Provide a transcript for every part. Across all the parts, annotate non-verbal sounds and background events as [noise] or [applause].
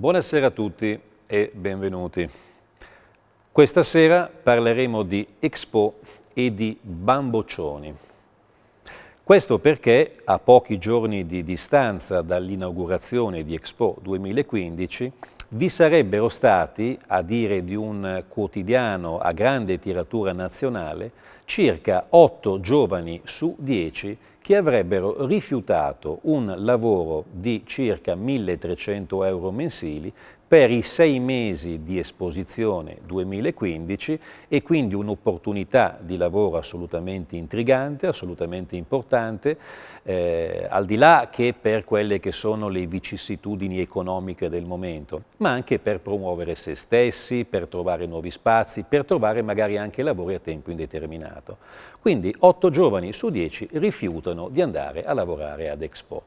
Buonasera a tutti e benvenuti. Questa sera parleremo di Expo e di bamboccioni. Questo perché a pochi giorni di distanza dall'inaugurazione di Expo 2015 vi sarebbero stati, a dire di un quotidiano a grande tiratura nazionale, circa 8 giovani su 10 che avrebbero rifiutato un lavoro di circa 1300 euro mensili per i sei mesi di esposizione 2015 e quindi un'opportunità di lavoro assolutamente intrigante, assolutamente importante, eh, al di là che per quelle che sono le vicissitudini economiche del momento, ma anche per promuovere se stessi, per trovare nuovi spazi, per trovare magari anche lavori a tempo indeterminato. Quindi 8 giovani su 10 rifiutano di andare a lavorare ad Expo.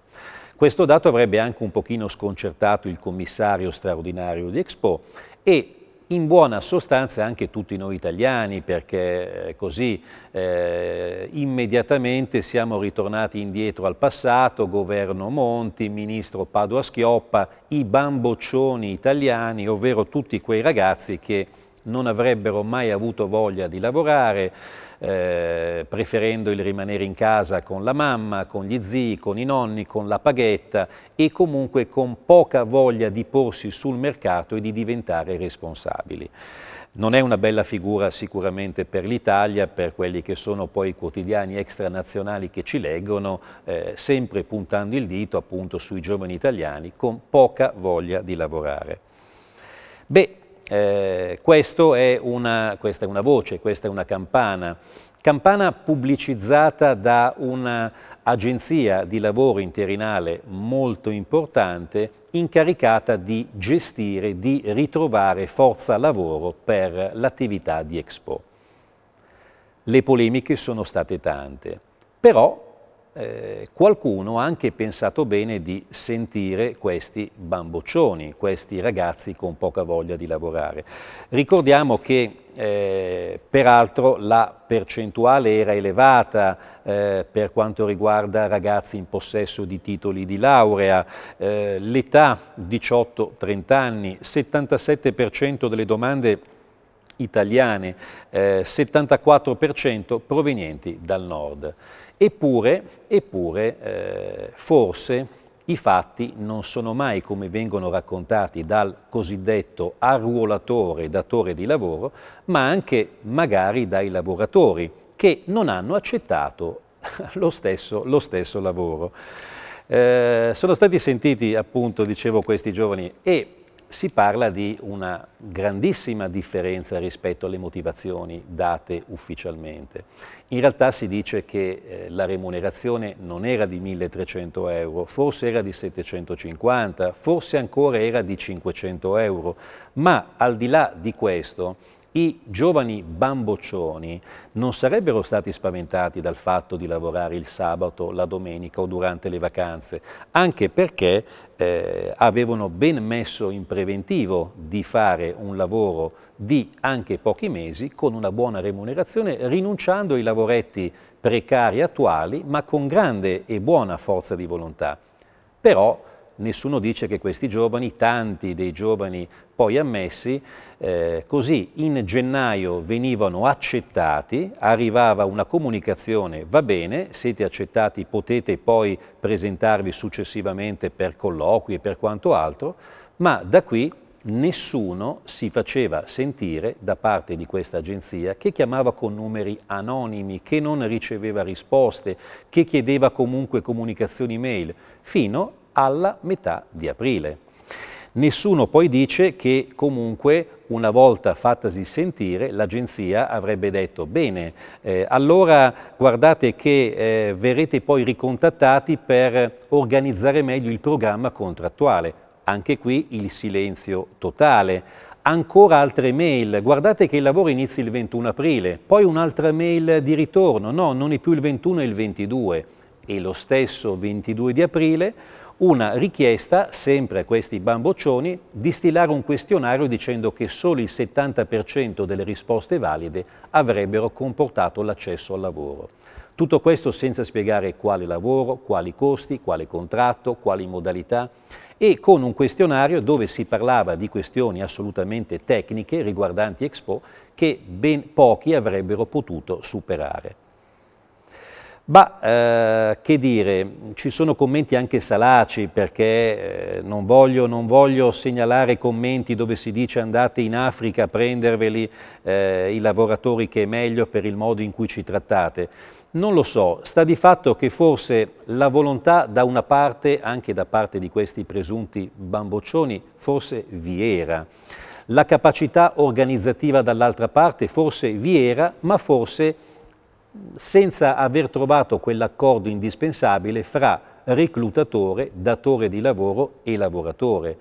Questo dato avrebbe anche un pochino sconcertato il commissario straordinario di Expo e in buona sostanza anche tutti noi italiani perché eh, così eh, immediatamente siamo ritornati indietro al passato, governo Monti, ministro Padoa Schioppa, i bamboccioni italiani, ovvero tutti quei ragazzi che non avrebbero mai avuto voglia di lavorare, eh, preferendo il rimanere in casa con la mamma, con gli zii, con i nonni, con la paghetta e comunque con poca voglia di porsi sul mercato e di diventare responsabili. Non è una bella figura sicuramente per l'Italia, per quelli che sono poi i quotidiani extranazionali che ci leggono, eh, sempre puntando il dito appunto sui giovani italiani con poca voglia di lavorare. Beh, eh, è una, questa è una voce, questa è una campana, campana pubblicizzata da un'agenzia di lavoro interinale molto importante incaricata di gestire, di ritrovare forza lavoro per l'attività di Expo. Le polemiche sono state tante, però eh, qualcuno ha anche pensato bene di sentire questi bamboccioni, questi ragazzi con poca voglia di lavorare. Ricordiamo che eh, peraltro la percentuale era elevata eh, per quanto riguarda ragazzi in possesso di titoli di laurea, eh, l'età 18-30 anni, 77% delle domande italiane, eh, 74% provenienti dal nord. Eppure, eppure eh, forse i fatti non sono mai come vengono raccontati dal cosiddetto arruolatore, datore di lavoro, ma anche magari dai lavoratori che non hanno accettato [laughs] lo stesso, lo stesso lavoro. Eh, sono stati sentiti appunto, dicevo, questi giovani e si parla di una grandissima differenza rispetto alle motivazioni date ufficialmente. In realtà si dice che eh, la remunerazione non era di 1300 euro, forse era di 750, forse ancora era di 500 euro, ma al di là di questo i giovani bamboccioni non sarebbero stati spaventati dal fatto di lavorare il sabato, la domenica o durante le vacanze, anche perché eh, avevano ben messo in preventivo di fare un lavoro di anche pochi mesi con una buona remunerazione, rinunciando ai lavoretti precari attuali, ma con grande e buona forza di volontà. Però nessuno dice che questi giovani, tanti dei giovani poi ammessi, eh, così in gennaio venivano accettati, arrivava una comunicazione, va bene, siete accettati, potete poi presentarvi successivamente per colloqui e per quanto altro, ma da qui nessuno si faceva sentire da parte di questa agenzia che chiamava con numeri anonimi, che non riceveva risposte, che chiedeva comunque comunicazioni mail, fino alla metà di aprile. Nessuno poi dice che comunque una volta fattasi sentire l'agenzia avrebbe detto bene, eh, allora guardate che eh, verrete poi ricontattati per organizzare meglio il programma contrattuale. Anche qui il silenzio totale. Ancora altre mail, guardate che il lavoro inizia il 21 aprile, poi un'altra mail di ritorno, no, non è più il 21 è il 22 e lo stesso 22 di aprile una richiesta, sempre a questi bamboccioni, di stilare un questionario dicendo che solo il 70% delle risposte valide avrebbero comportato l'accesso al lavoro. Tutto questo senza spiegare quale lavoro, quali costi, quale contratto, quali modalità e con un questionario dove si parlava di questioni assolutamente tecniche riguardanti Expo che ben pochi avrebbero potuto superare. Ma eh, che dire, ci sono commenti anche salaci perché eh, non, voglio, non, voglio, segnalare commenti dove si dice andate in Africa a prenderveli eh, i lavoratori che è meglio per il modo in cui ci trattate. Non lo so, sta di fatto che forse la volontà da una parte, anche da parte di questi presunti bamboccioni, forse vi era. La capacità organizzativa dall'altra parte forse vi era, ma forse senza aver trovato quell'accordo indispensabile fra reclutatore, datore di lavoro e lavoratore.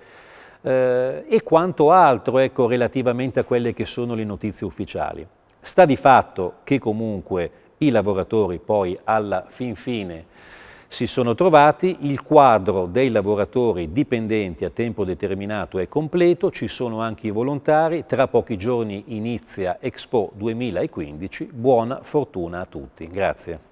Eh, e quanto altro ecco, relativamente a quelle che sono le notizie ufficiali. Sta di fatto che comunque i lavoratori poi alla fin fine si sono trovati, il quadro dei lavoratori dipendenti a tempo determinato è completo, ci sono anche i volontari, tra pochi giorni inizia Expo 2015, buona fortuna a tutti. Grazie.